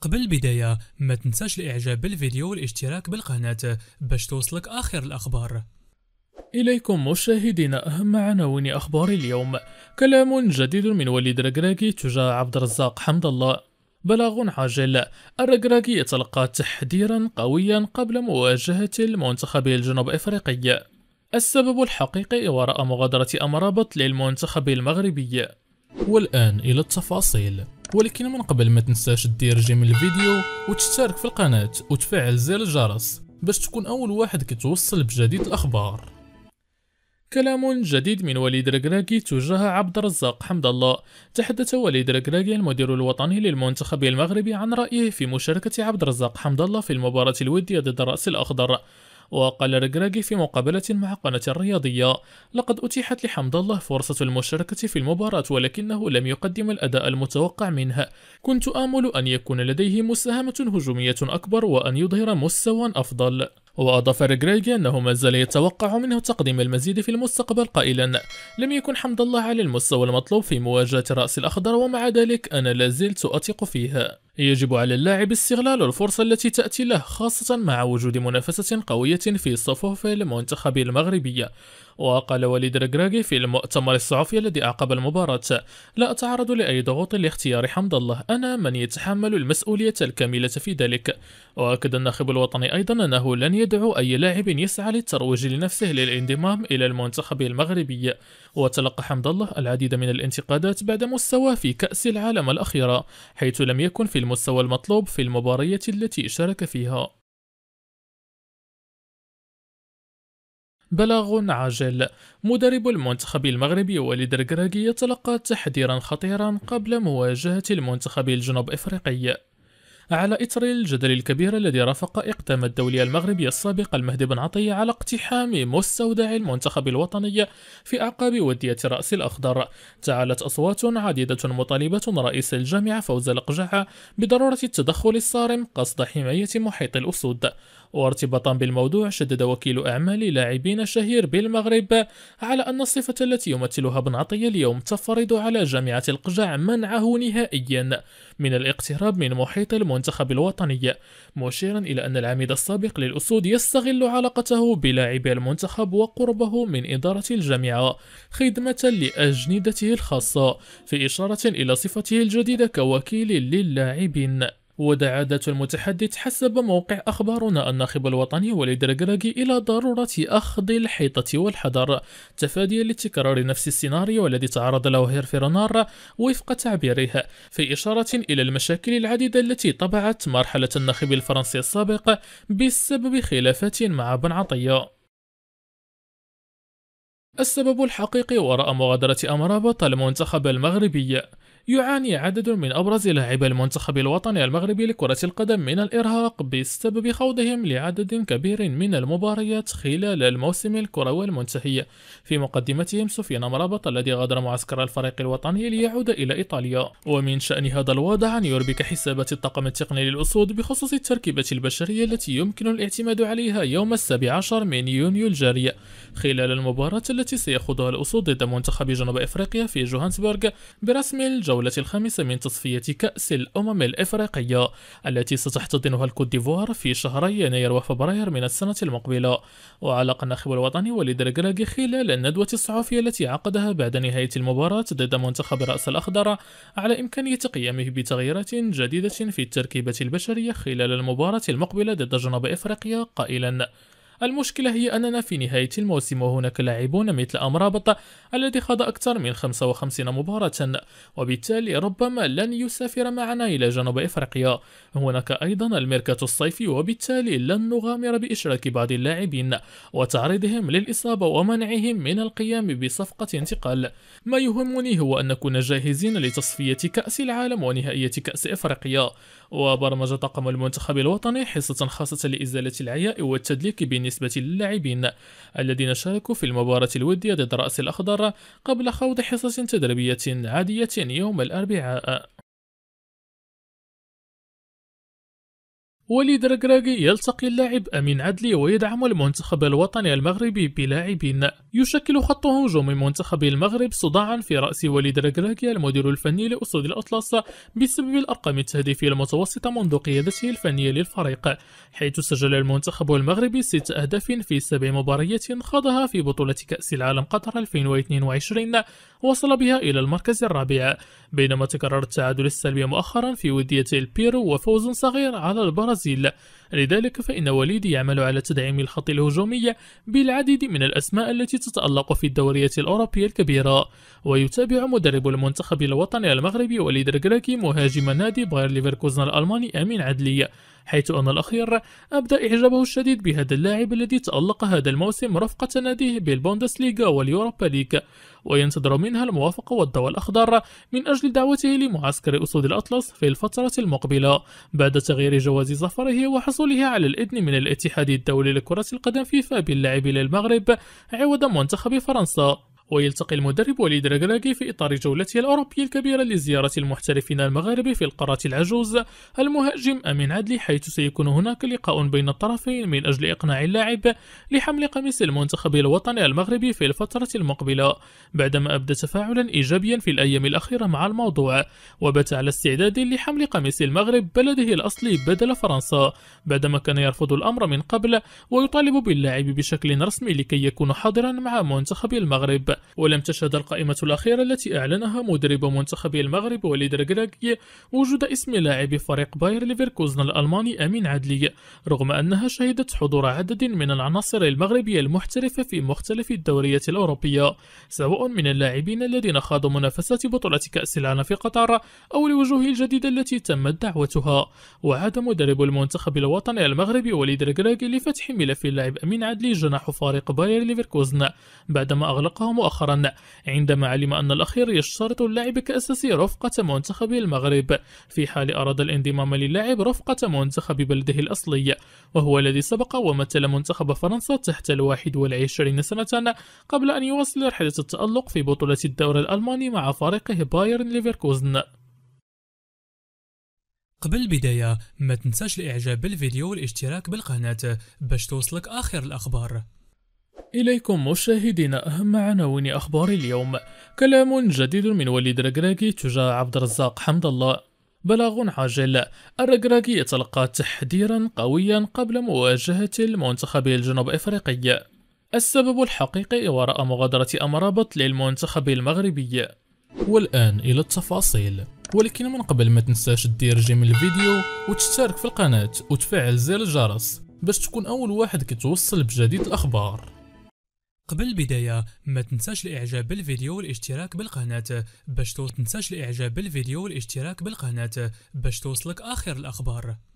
قبل البداية ما تنساش الاعجاب بالفيديو والاشتراك بالقناة باش توصلك اخر الاخبار إليكم مشاهدينا أهم عناوين أخبار اليوم كلام جديد من وليد ركراكي تجاه عبد الرزاق حمد الله بلاغ عاجل الركراكي يتلقى تحذيرا قويا قبل مواجهة المنتخب الجنوب أفريقي السبب الحقيقي وراء مغادرة أمرابط للمنتخب المغربي والآن إلى التفاصيل ولكن من قبل ما تنساش دير جيم الفيديو وتشترك في القناة وتفعل زر الجرس باش تكون أول واحد كتوصل بجديد الأخبار كلام جديد من وليد الكراكي تجاه عبد الرزاق حمد الله تحدث وليد الكراكي المدير الوطني للمنتخب المغربي عن رأيه في مشاركة عبد الرزاق حمد الله في المباراة الودية ضد الرأس الأخضر وقال رجراجي في مقابلة مع قناة الرياضية لقد أتيحت لحمد الله فرصة المشاركة في المباراة ولكنه لم يقدم الأداء المتوقع منه كنت آمل أن يكون لديه مساهمة هجومية أكبر وأن يظهر مستوى أفضل وأضاف ريغريغ أنه ما زال يتوقع منه تقديم المزيد في المستقبل قائلا لم يكن حمد الله على المستوى المطلوب في مواجهة رأس الأخضر ومع ذلك أنا لازلت أثق فيها يجب على اللاعب استغلال الفرصة التي تأتي له خاصة مع وجود منافسة قوية في صفوف المنتخب المغربية وقال وليد رجراجي في المؤتمر الصحفي الذي أعقب المباراة لا أتعرض لأي ضغوط لاختيار حمد الله أنا من يتحمل المسؤولية الكاملة في ذلك وأكد الناخب الوطني أيضا أنه لن يدعو أي لاعب يسعى للترويج لنفسه للانضمام إلى المنتخب المغربي وتلقى حمد الله العديد من الانتقادات بعد مستوى في كأس العالم الأخيرة حيث لم يكن في المستوى المطلوب في المباريات التي شارك فيها بلاغ عاجل مدرب المنتخب المغربي وليد الكراكي يتلقى تحذيرا خطيرا قبل مواجهة المنتخب الجنوب إفريقي على إثر الجدل الكبير الذي رافق إقدام الدولي المغربي السابق المهدي بن عطية على اقتحام مستودع المنتخب الوطني في أعقاب ودية رأس الأخضر تعالت أصوات عديدة مطالبة رئيس الجامعة فوز القجعه بضرورة التدخل الصارم قصد حماية محيط الأسود وارتباطا بالموضوع شدد وكيل أعمال لاعبين الشهير بالمغرب على أن الصفة التي يمثلها بن عطية اليوم تفرض على جامعة القجع منعه نهائيا من الاقتراب من محيط المنتخب الوطني مشيرا إلى أن العميد السابق للأسود يستغل علاقته بلاعبي المنتخب وقربه من إدارة الجامعة خدمة لأجندته الخاصة في إشارة إلى صفته الجديدة كوكيل للاعبين ودعا ذات المتحدث حسب موقع أخبارنا الناخب الوطني وليد ركراكي إلى ضرورة أخذ الحيطة والحذر تفاديا لتكرار نفس السيناريو الذي تعرض له هيرفي رونار وفق تعبيره في إشارة إلى المشاكل العديدة التي طبعت مرحلة الناخب الفرنسي السابق بسبب خلافات مع بن عطيه السبب الحقيقي وراء مغادرة أمرابط المنتخب المغربي يعاني عدد من أبرز لاعبي المنتخب الوطني المغربي لكرة القدم من الإرهاق بسبب خوضهم لعدد كبير من المباريات خلال الموسم الكروي المنتهي في مقدمتهم سفيان مرابط الذي غادر معسكر الفريق الوطني ليعود إلى إيطاليا ومن شأن هذا الوضع أن يربك حسابات الطاقم التقني للأسود بخصوص التركيبة البشرية التي يمكن الاعتماد عليها يوم السابع عشر من يونيو الجاري خلال المباراة التي سيخوضها الأسود ضد منتخب جنوب أفريقيا في جوهانسبورغ برسم الجولة الجولة الخامسة من تصفية كأس الأمم الإفريقية التي ستحتضنها الكوت ديفوار في شهري يناير وفبراير من السنة المقبلة وعلق الناخب الوطني وليد رجلاجي خلال الندوة الصحفية التي عقدها بعد نهاية المباراة ضد منتخب رأس الأخضر على إمكانية قيامه بتغييرات جديدة في التركيبة البشرية خلال المباراة المقبلة ضد جنوب إفريقيا قائلا المشكلة هي أننا في نهاية الموسم وهناك لاعبون مثل أمرابط الذي خاض أكثر من 55 مباراة وبالتالي ربما لن يسافر معنا إلى جنوب إفريقيا هناك أيضا الميركاتو الصيفي وبالتالي لن نغامر بإشراك بعض اللاعبين وتعريضهم للإصابة ومنعهم من القيام بصفقة انتقال ما يهمني هو أن نكون جاهزين لتصفية كأس العالم ونهائية كأس إفريقيا وبرمجة طاقم المنتخب الوطني حصة خاصة لإزالة العياء والتدليك بالنسبة للاعبين الذين شاركوا في المباراة الودية ضد رأس الأخضر قبل خوض حصص تدريبية عادية يوم الأربعاء وليد ركراكي يلتقي اللاعب أمين عدلي ويدعم المنتخب الوطني المغربي بلاعبين يشكل خط هجوم منتخب المغرب صداعا في رأس وليد ركراكي المدير الفني لأسود الأطلس بسبب الأرقام التهديفية المتوسطة منذ قيادته الفنية للفريق حيث سجل المنتخب المغربي ست أهداف في سبع مباريات خاضها في بطولة كأس العالم قطر 2022 وصل بها إلى المركز الرابع بينما تكرر التعادل السلبي مؤخرا في ودية البيرو وفوز صغير على البرازيل البرازيل لذلك فإن وليدي يعمل على تدعيم الخط الهجومي بالعديد من الأسماء التي تتألق في الدورية الأوروبية الكبيرة ويتابع مدرب المنتخب الوطني المغربي وليد ركراكي مهاجم نادي باير ليفركوزن الألماني أمين عدلي حيث أن الأخير أبدى إعجابه الشديد بهذا اللاعب الذي تألق هذا الموسم رفقة ناديه بالبوندسليغا واليوروبا ليغا وينتظر منها الموافقة والضوء الأخضر من أجل دعوته لمعسكر أسود الأطلس في الفترة المقبلة بعد تغيير جواز سفره وحصوله على الإذن من الاتحاد الدولي لكرة القدم فيفا باللعب إلى المغرب عوض منتخب فرنسا ويلتقي المدرب وليد ركراكي في إطار جولته الأوروبية الكبيرة لزيارة المحترفين المغاربة في القارة العجوز المهاجم أمين عدلي حيث سيكون هناك لقاء بين الطرفين من أجل إقناع اللاعب لحمل قميص المنتخب الوطني المغربي في الفترة المقبلة بعدما أبدى تفاعلا إيجابيا في الأيام الأخيرة مع الموضوع وبات على استعداد لحمل قميص المغرب بلده الأصلي بدل فرنسا بعدما كان يرفض الأمر من قبل ويطالب باللاعب بشكل رسمي لكي يكون حاضرا مع منتخب المغرب ولم تشهد القائمة الأخيرة التي أعلنها مدرب منتخب المغرب وليد ركراكي وجود اسم لاعب فريق باير ليفركوزن الألماني أمين عدلي رغم أنها شهدت حضور عدد من العناصر المغربية المحترفة في مختلف الدوريات الأوروبية سواء من اللاعبين الذين خاضوا منافسات بطولة كأس العالم في قطر أو الوجوه الجديدة التي تمت دعوتها وعاد مدرب المنتخب الوطني المغربي وليد ركراكي لفتح ملف اللاعب أمين عدلي جناح فريق باير ليفركوزن بعدما أغلقه مؤخرا مؤخرا عندما علم أن الأخير يشترط اللاعب كأساسي رفقة منتخب المغرب في حال أراد الانضمام للاعب رفقة منتخب بلده الأصلي وهو الذي سبق ومثل منتخب فرنسا تحت الواحد والعشرين سنة قبل أن يواصل رحلة التألق في بطولة الدوري الألماني مع فريقه بايرن ليفركوزن قبل البداية ما تنساش الاعجاب بالفيديو والاشتراك بالقناة باش توصلك آخر الأخبار إليكم مشاهدينا أهم عناوين أخبار اليوم كلام جديد من وليد ركراكي تجاه عبد الرزاق حمد الله بلاغ عاجل الركراكي يتلقى تحذيرا قويا قبل مواجهة المنتخب الجنوب أفريقي السبب الحقيقي وراء مغادرة أمرابط للمنتخب المغربي والآن إلى التفاصيل ولكن من قبل ما تنساش دير جيم الفيديو وتشترك في القناة وتفعل زر الجرس باش تكون أول واحد كتوصل بجديد الأخبار قبل البداية ما تنساش الاعجاب بالفيديو والاشتراك بالقناة باش تنساش الاعجاب بالفيديو والاشتراك بالقناة باش توصلك اخر الاخبار